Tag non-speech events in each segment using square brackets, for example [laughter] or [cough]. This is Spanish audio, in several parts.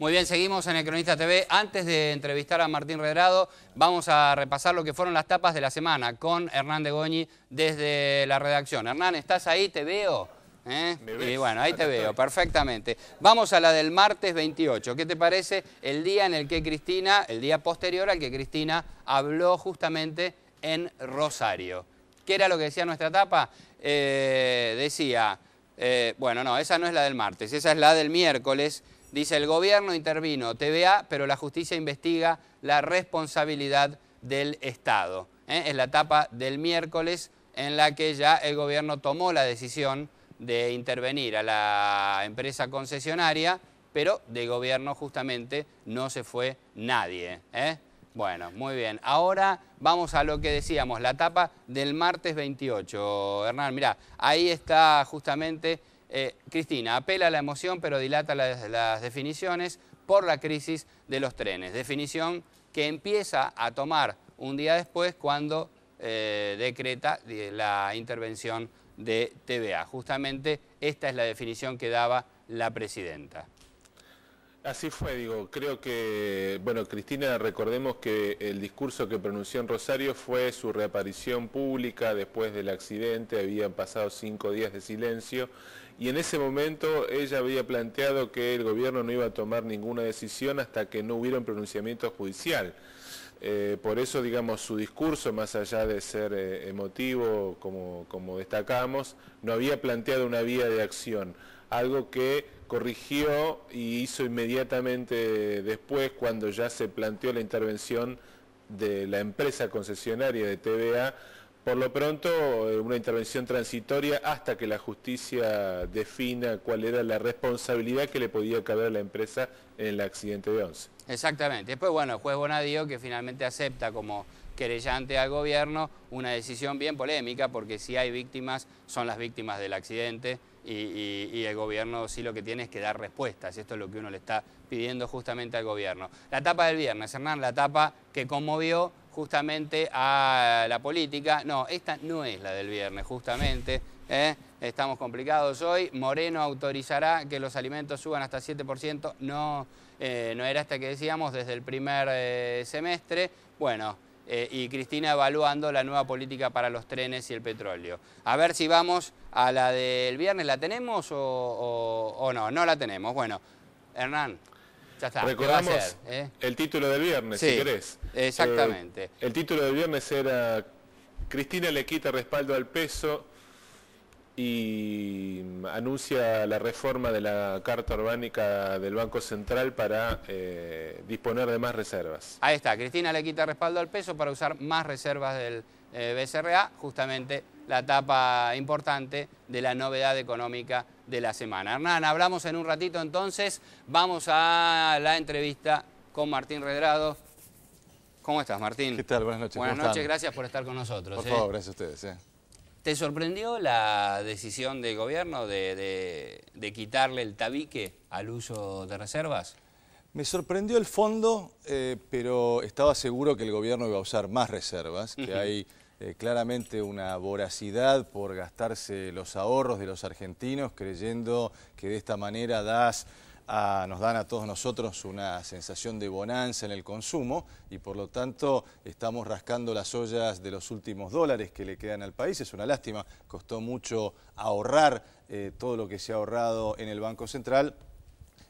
Muy bien, seguimos en el Cronista TV. Antes de entrevistar a Martín Redrado, vamos a repasar lo que fueron las tapas de la semana con Hernán de Goñi desde la redacción. Hernán, ¿estás ahí? ¿Te veo? ¿Eh? Y bueno, ahí te veo, perfectamente. Vamos a la del martes 28. ¿Qué te parece el día en el que Cristina, el día posterior al que Cristina habló justamente en Rosario? ¿Qué era lo que decía nuestra tapa? Eh, decía, eh, bueno, no, esa no es la del martes, esa es la del miércoles Dice, el gobierno intervino, TVA, pero la justicia investiga la responsabilidad del Estado. ¿eh? Es la etapa del miércoles en la que ya el gobierno tomó la decisión de intervenir a la empresa concesionaria, pero de gobierno justamente no se fue nadie. ¿eh? Bueno, muy bien. Ahora vamos a lo que decíamos, la etapa del martes 28. Hernán, mira ahí está justamente eh, Cristina apela a la emoción pero dilata las, definiciones por la crisis de los trenes. Definición que empieza a tomar un día después cuando eh, decreta eh, la intervención de TVA. Justamente esta es la definición que daba la presidenta. Así fue, digo, creo que, bueno, Cristina, recordemos que el discurso que pronunció en Rosario fue su reaparición pública después del accidente, habían pasado cinco días de silencio y en ese momento ella había planteado que el gobierno no iba a tomar ninguna decisión hasta que no hubiera un pronunciamiento judicial. Eh, por eso, digamos, su discurso, más allá de ser eh, emotivo, como, como destacamos, no había planteado una vía de acción, algo que corrigió y hizo inmediatamente después, cuando ya se planteó la intervención de la empresa concesionaria de TVA, por lo pronto, eh, una intervención transitoria hasta que la justicia defina cuál era la responsabilidad que le podía caber a la empresa en el accidente de Once. Exactamente. Después, bueno, el juez Bonadío, que finalmente acepta como querellante al gobierno una decisión bien polémica, porque si hay víctimas, son las víctimas del accidente y, el gobierno sí lo que tiene es que dar respuestas. Esto es lo que uno le está pidiendo justamente al gobierno. La etapa del viernes, Hernán, la etapa que conmovió justamente a la política. No, esta no es la del viernes, justamente. ¿eh? Estamos complicados hoy. Moreno autorizará que los alimentos suban hasta 7%. No, eh, no era esta que decíamos desde el primer eh, semestre. Bueno, y Cristina evaluando la nueva política para los trenes y el petróleo. A ver si vamos a la del viernes. ¿La tenemos o, o no? No la tenemos. Bueno, Hernán. Ya Recordamos eh? el título del viernes, si querés. Exactamente. Eh, el título del viernes era Cristina le quita respaldo al peso y anuncia la reforma de la Carta Orgánica del Banco Central para eh, disponer de más reservas. Ahí está, Cristina le quita respaldo al peso para usar más reservas del BCRA, justamente la etapa importante de la novedad económica de la semana. Hernán, hablamos en un ratito entonces, vamos a la entrevista con Martín Redrado. ¿Cómo estás, Martín? ¿Qué tal? Buenas noches. Buenas noches, gracias por estar con nosotros. Por ¿eh? favor, gracias a ustedes. ¿eh? ¿Te sorprendió la decisión del gobierno de, quitarle el tabique al uso de reservas? Me sorprendió el fondo, eh, pero estaba seguro que el gobierno iba a usar más reservas, que hay eh, claramente una voracidad por gastarse los ahorros de los argentinos, creyendo que de esta manera nos dan a todos nosotros una sensación de bonanza en el consumo y por lo tanto estamos rascando las ollas de los últimos dólares que le quedan al país. Es una lástima, costó mucho ahorrar eh, todo lo que se ha ahorrado en el Banco Central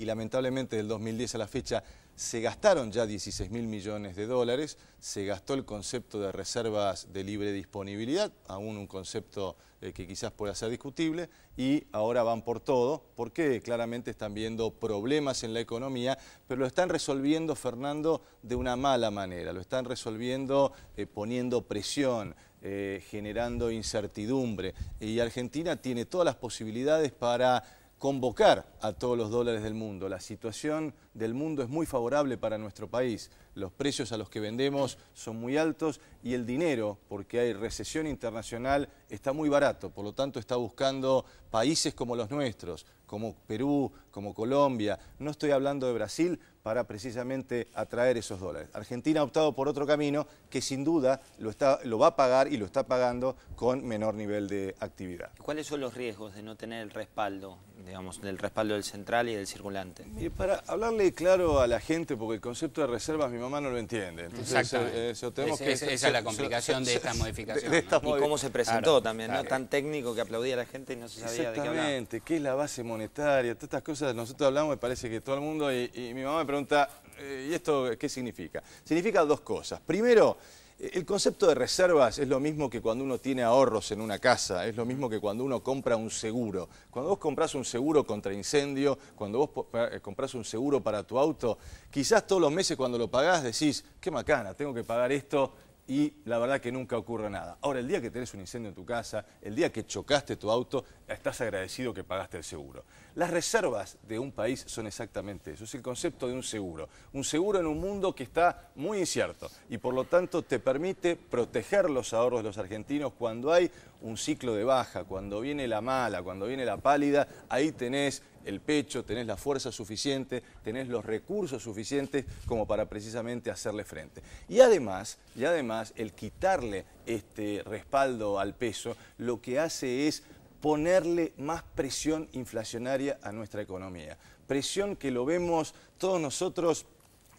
y lamentablemente del 2010 a la fecha se gastaron ya 16 mil millones de dólares, se gastó el concepto de reservas de libre disponibilidad, aún un concepto eh, que quizás pueda ser discutible, y ahora van por todo, porque claramente están viendo problemas en la economía, pero lo están resolviendo, Fernando, de una mala manera, lo están resolviendo eh, poniendo presión, eh, generando incertidumbre, y Argentina tiene todas las posibilidades para convocar a todos los dólares del mundo. La situación del mundo es muy favorable para nuestro país. Los precios a los que vendemos son muy altos y el dinero, porque hay recesión internacional, está muy barato. Por lo tanto, está buscando países como los nuestros, como Perú, como Colombia. No estoy hablando de Brasil, para precisamente atraer esos dólares. Argentina ha optado por otro camino que sin duda lo, está, lo va a pagar y lo está pagando con menor nivel de actividad. ¿Cuáles son los riesgos de no tener el respaldo, digamos, del respaldo del central y del circulante? Y para hablarle claro a la gente, porque el concepto de reservas mi mamá no lo entiende. Entonces, eh, tenemos que, esa es la complicación de esta modificación. Y cómo se presentó también, ¿no? Tan técnico que aplaudía la gente y no se sabía de qué hablaba. Exactamente, qué es la base monetaria, todas estas cosas, nosotros hablamos, y parece que todo el mundo, y, mi mamá pregunta, eh, ¿y esto qué significa? Significa dos cosas. Primero, eh, el concepto de reservas es lo mismo que cuando uno tiene ahorros en una casa, es lo mismo que cuando uno compra un seguro. Cuando vos compras un seguro contra incendio, cuando vos eh, compras un seguro para tu auto, quizás todos los meses cuando lo pagás decís, qué macana, tengo que pagar esto y la verdad que nunca ocurre nada. Ahora, el día que tenés un incendio en tu casa, el día que chocaste tu auto, estás agradecido que pagaste el seguro. Las reservas de un país son exactamente eso, es el concepto de un seguro. Un seguro en un mundo que está muy incierto y por lo tanto te permite proteger los ahorros de los argentinos cuando hay un ciclo de baja, cuando viene la mala, cuando viene la pálida, ahí tenés el pecho, tenés la fuerza suficiente, tenés los recursos suficientes como para precisamente hacerle frente. Y además, y además el quitarle este respaldo al peso lo que hace es ponerle más presión inflacionaria a nuestra economía. Presión que lo vemos todos nosotros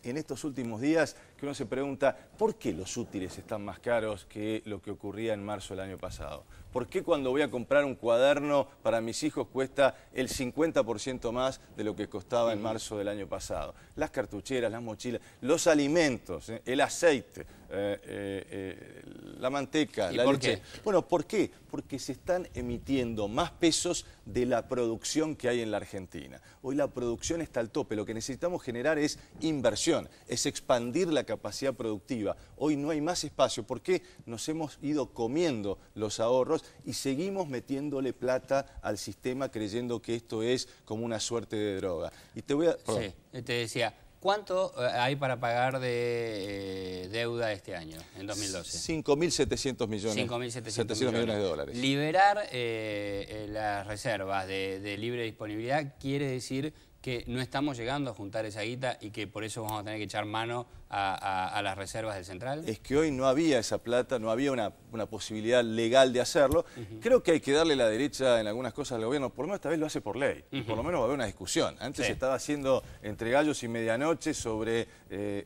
en estos últimos días, que uno se pregunta, ¿por qué los útiles están más caros que lo que ocurría en marzo del año pasado? ¿Por qué cuando voy a comprar un cuaderno para mis hijos cuesta el 50% más de lo que costaba en marzo del año pasado? Las cartucheras, las mochilas, los alimentos, eh, el aceite eh, eh, eh, la manteca, la por Qué? Bueno, ¿por qué? Porque se están emitiendo más pesos de la producción que hay en la Argentina. Hoy la producción está al tope, lo que necesitamos generar es inversión, es expandir la capacidad productiva. Hoy no hay más espacio, ¿por qué? nos hemos ido comiendo los ahorros y seguimos metiéndole plata al sistema creyendo que esto es como una suerte de droga. Y te voy a... Sí, te decía, ¿Cuánto eh, hay para pagar de eh, deuda este año, en 2012? 5.700 millones, millones. millones de dólares. Liberar eh, las reservas de libre disponibilidad quiere decir que no estamos llegando a juntar esa guita y que por eso vamos a tener que echar mano a, las reservas del central? Es que hoy no había esa plata, no había una, posibilidad legal de hacerlo. Creo que hay que darle la derecha en algunas cosas al gobierno, por lo menos esta vez lo hace por ley, y por lo menos va a haber una discusión. Antes se estaba haciendo entre gallos y medianoche sobre eh,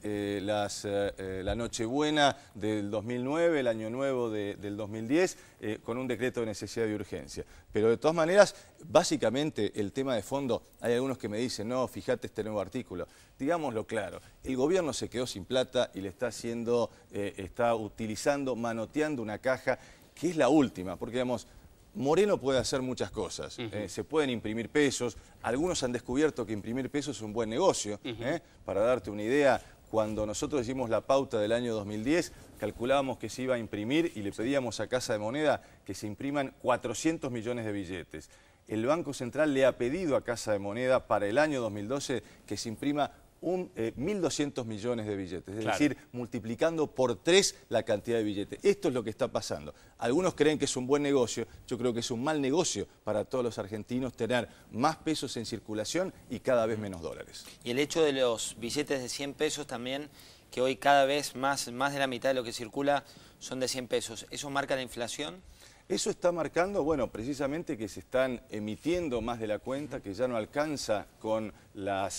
eh, las, eh, la Nochebuena del 2009, el Año Nuevo del 2010, con un decreto de necesidad y urgencia. Pero de todas maneras, básicamente el tema de fondo, hay algunos que me dicen, no, fíjate este nuevo artículo digámoslo claro, el gobierno se quedó sin plata y le está haciendo, eh, está utilizando, manoteando una caja que es la última, porque digamos, Moreno puede hacer muchas cosas. Eh, se pueden imprimir pesos. Algunos han descubierto que imprimir pesos es un buen negocio. Eh, para darte una idea, cuando nosotros hicimos la pauta del año 2010, calculábamos que se iba a imprimir y le pedíamos a Casa de Moneda que se impriman 400 millones de billetes. El Banco Central le ha pedido a Casa de Moneda para el año 2012 que se imprima un, 1.200 eh, millones de billetes, es decir, multiplicando por tres la cantidad de billetes. Esto es lo que está pasando. Algunos creen que es un buen negocio, yo creo que es un mal negocio para todos los argentinos tener más pesos en circulación y cada vez menos dólares. Y el hecho de los billetes de 100 pesos también, que hoy cada vez más, más de la mitad de lo que circula son de 100 pesos, ¿eso marca la inflación? Eso está marcando, bueno, precisamente que se están emitiendo más de la cuenta, que ya no alcanza con ah,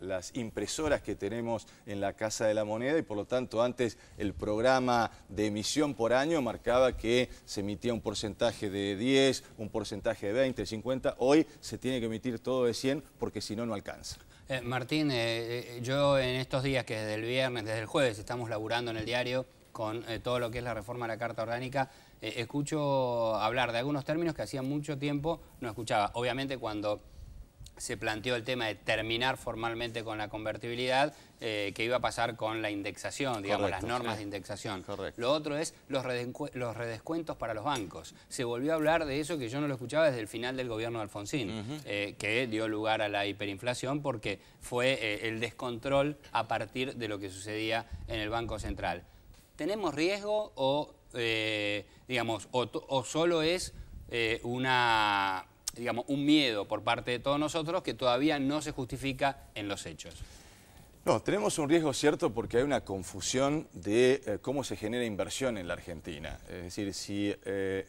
las, impresoras que tenemos en la Casa de la Moneda y por lo tanto antes el programa de emisión por año marcaba que se emitía un porcentaje de 10, un porcentaje de 20, 50, hoy se tiene que emitir todo de 100 porque si no, no alcanza. Eh, Martín, eh, eh, yo en estos días que desde el viernes, desde el jueves estamos laburando en el diario con todo lo que es la reforma de la Carta Orgánica, eh, escucho hablar de algunos términos que hacía mucho tiempo no escuchaba. Obviamente cuando se planteó el tema de terminar formalmente con la convertibilidad, eh, que iba a pasar con la indexación, digamos, las normas de indexación. Lo otro es los, redescuentos para los bancos. Se volvió a hablar de eso que yo no lo escuchaba desde el final del gobierno de Alfonsín, eh, que dio lugar a la hiperinflación porque fue el descontrol a partir de lo que sucedía en el Banco Central. ¿tenemos riesgo o, eh, digamos, o, solo es eh, una, digamos, un miedo por parte de todos nosotros que todavía no se justifica en los hechos? No, tenemos un riesgo cierto porque hay una confusión de eh, cómo se genera inversión en la Argentina. Es decir, si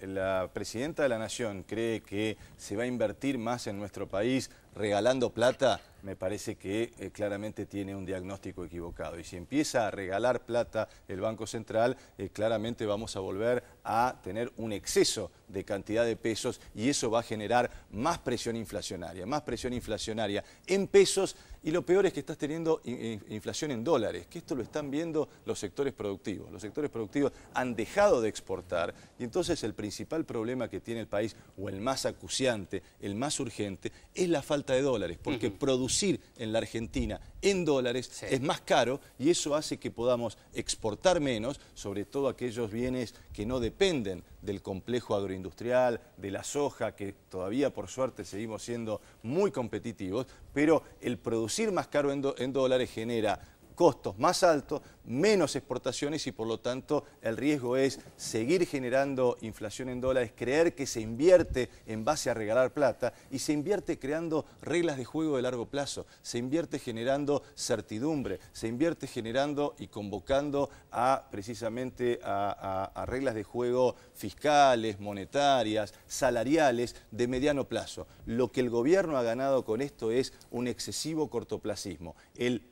la presidenta de la Nación cree que se va a invertir más en nuestro país regalando plata, me parece que eh, claramente tiene un diagnóstico equivocado. Y si empieza a regalar plata el Banco Central, eh, claramente vamos a volver a tener un exceso de cantidad de pesos y eso va a generar más presión inflacionaria, más presión inflacionaria en pesos y lo peor es que estás teniendo inflación en dólares, que esto lo están viendo los sectores productivos. Los sectores productivos han dejado de exportar y entonces el principal problema que tiene el país o el más acuciante, el más urgente, es la falta de dólares, porque producir en la Argentina en dólares es más caro y eso hace que podamos exportar menos, sobre todo aquellos bienes que no dependen del complejo agroindustrial, de la soja, que todavía por suerte seguimos siendo muy competitivos, pero el producir más caro en dólares genera costos más altos, menos exportaciones y por lo tanto el riesgo es seguir generando inflación en dólares, creer que se invierte en base a regalar plata y se invierte creando reglas de juego de largo plazo, se invierte generando certidumbre, se invierte generando y convocando a precisamente a, reglas de juego fiscales, monetarias, salariales de mediano plazo. Lo que el gobierno ha ganado con esto es un excesivo cortoplacismo. El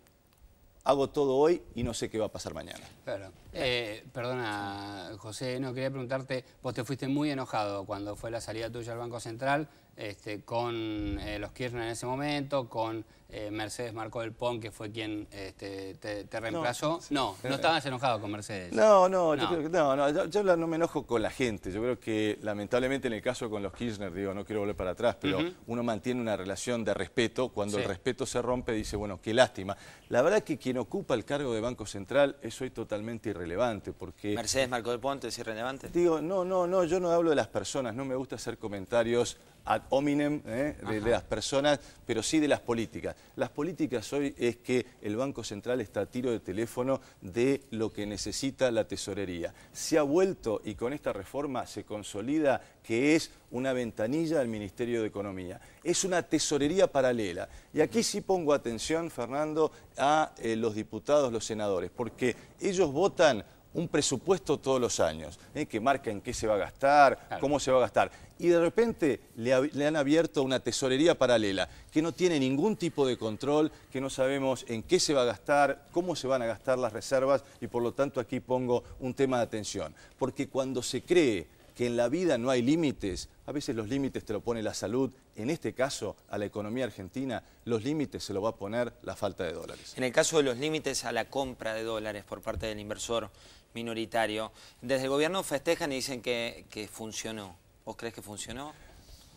hago todo hoy y no sé qué va a pasar mañana. Claro. Eh, perdona, José, no quería preguntarte, vos te fuiste muy enojado cuando fue la salida tuya al Banco Central, este, con eh, los Kirchner en ese momento, con eh, Mercedes Marco del Pon, que fue quien este, te, reemplazó. No, no, eh. estabas enojado con Mercedes. No, no, yo, no, me enojo con la gente. Yo creo que lamentablemente en el caso con los Kirchner, digo, no quiero volver para atrás, pero uno mantiene una relación de respeto. Cuando el respeto se rompe, dice, bueno, qué lástima. La verdad es que quien ocupa el cargo de Banco Central es hoy totalmente irrelevante, porque... Mercedes Marco del Ponte es irrelevante. Digo, no, no, no, yo no hablo de las personas, no me gusta hacer comentarios a hominem ¿eh? de, las personas, pero sí de las políticas. Las políticas hoy es que el Banco Central está a tiro de teléfono de lo que necesita la tesorería. Se ha vuelto y con esta reforma se consolida que es una ventanilla del Ministerio de Economía. Es una tesorería paralela. Y aquí sí pongo atención, Fernando, a eh, los diputados, los senadores, porque ellos votan un presupuesto todos los años, ¿eh? que marca en qué se va a gastar, cómo se va a gastar. Y de repente le, han abierto una tesorería paralela, que no tiene ningún tipo de control, que no sabemos en qué se va a gastar, cómo se van a gastar las reservas, y por lo tanto aquí pongo un tema de atención. Porque cuando se cree que en la vida no hay límites, a veces los límites te lo pone la salud, en este caso a la economía argentina, los límites se lo va a poner la falta de dólares. En el caso de los límites a la compra de dólares por parte del inversor, minoritario. Desde el gobierno festejan y dicen que, funcionó. ¿Vos crees que funcionó?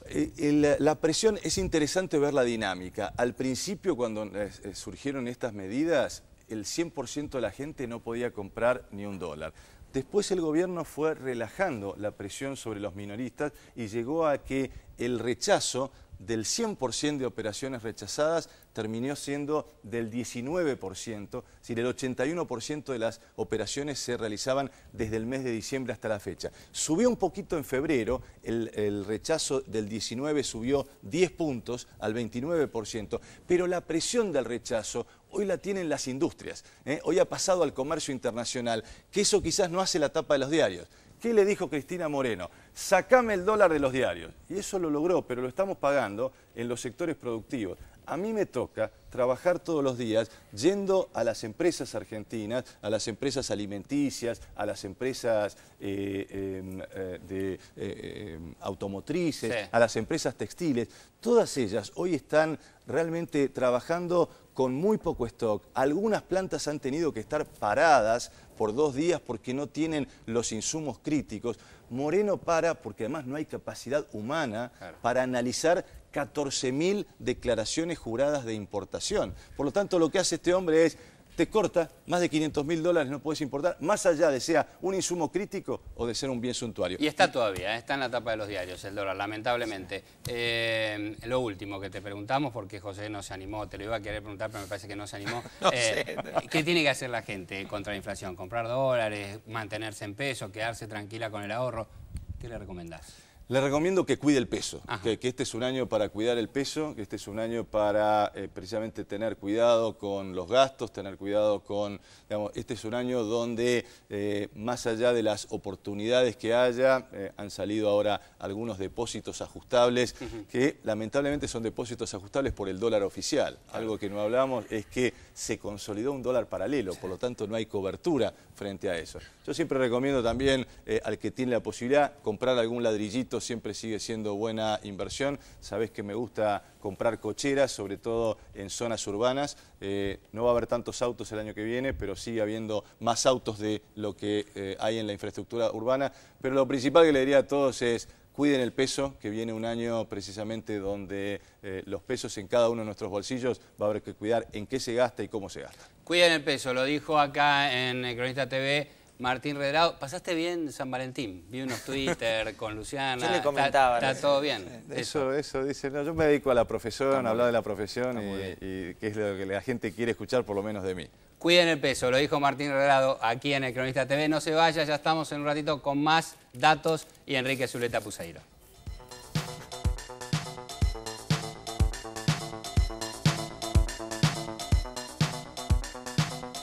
Eh, eh, la presión, es interesante ver la dinámica. Al principio, cuando eh, surgieron estas medidas, el 100% de la gente no podía comprar ni un dólar. Después el gobierno fue relajando la presión sobre los minoristas y llegó a que el rechazo del 100% de operaciones rechazadas terminó siendo del 19%, es decir, el 81% de las operaciones se realizaban desde el mes de diciembre hasta la fecha. Subió un poquito en febrero, el, rechazo del 19 subió 10 puntos al 29%, pero la presión del rechazo hoy la tienen las industrias, ¿eh? hoy ha pasado al comercio internacional, que eso quizás no hace la tapa de los diarios. ¿Qué le dijo Cristina Moreno? Sacame el dólar de los diarios. Y eso lo logró, pero lo estamos pagando en los sectores productivos. A mí me toca trabajar todos los días yendo a las empresas argentinas, a las empresas alimenticias, a las empresas eh, em, eh, de eh, em, automotrices, a las empresas textiles. Todas ellas hoy están realmente trabajando con muy poco stock. Algunas plantas han tenido que estar paradas por dos días porque no tienen los insumos críticos. Moreno para porque además no hay capacidad humana para analizar 14.000 declaraciones juradas de importación. Por lo tanto, lo que hace este hombre es, te corta más de 500.000 dólares, no puedes importar, más allá de sea un insumo crítico o de ser un bien suntuario. Y está todavía, ¿eh? está en la etapa de los diarios el dólar, lamentablemente. Eh, lo último que te preguntamos, porque José no se animó, te lo iba a querer preguntar, pero me parece que no se animó. [laughs] Eh, ¿Qué tiene que hacer la gente contra la inflación? ¿Comprar dólares, mantenerse en peso, quedarse tranquila con el ahorro? ¿Qué le recomendás? Le recomiendo que cuide el peso, que, este es un año para cuidar el peso, que este es un año para eh, precisamente tener cuidado con los gastos, tener cuidado con, digamos, este es un año donde eh, más allá de las oportunidades que haya, eh, han salido ahora algunos depósitos ajustables, que lamentablemente son depósitos ajustables por el dólar oficial. Algo que no hablamos es que se consolidó un dólar paralelo, por lo tanto no hay cobertura frente a eso. Yo siempre recomiendo también al que tiene la posibilidad comprar algún ladrillito siempre sigue siendo buena inversión. Sabés que me gusta comprar cocheras, sobre todo en zonas urbanas. Eh, no va a haber tantos autos el año que viene, pero sigue habiendo más autos de lo que eh, hay en la infraestructura urbana. Pero lo principal que le diría a todos es cuiden el peso, que viene un año precisamente donde eh, los pesos en cada uno de nuestros bolsillos va a haber que cuidar en qué se gasta y cómo se gasta. Cuiden el peso, lo dijo acá en Cronista TV Martín Redrado, pasaste bien San Valentín, vi unos Twitter [laughs] con Luciana. Yo comentaba. Está, todo bien. Eso, eso, dice, no, yo me dedico a la profesión, a hablar de la profesión y, que es lo que la gente quiere escuchar por lo menos de mí. Cuiden el peso, lo dijo Martín Redrado aquí en El Cronista TV. No se vaya, ya estamos en un ratito con más datos y Enrique Zuleta Puseiro.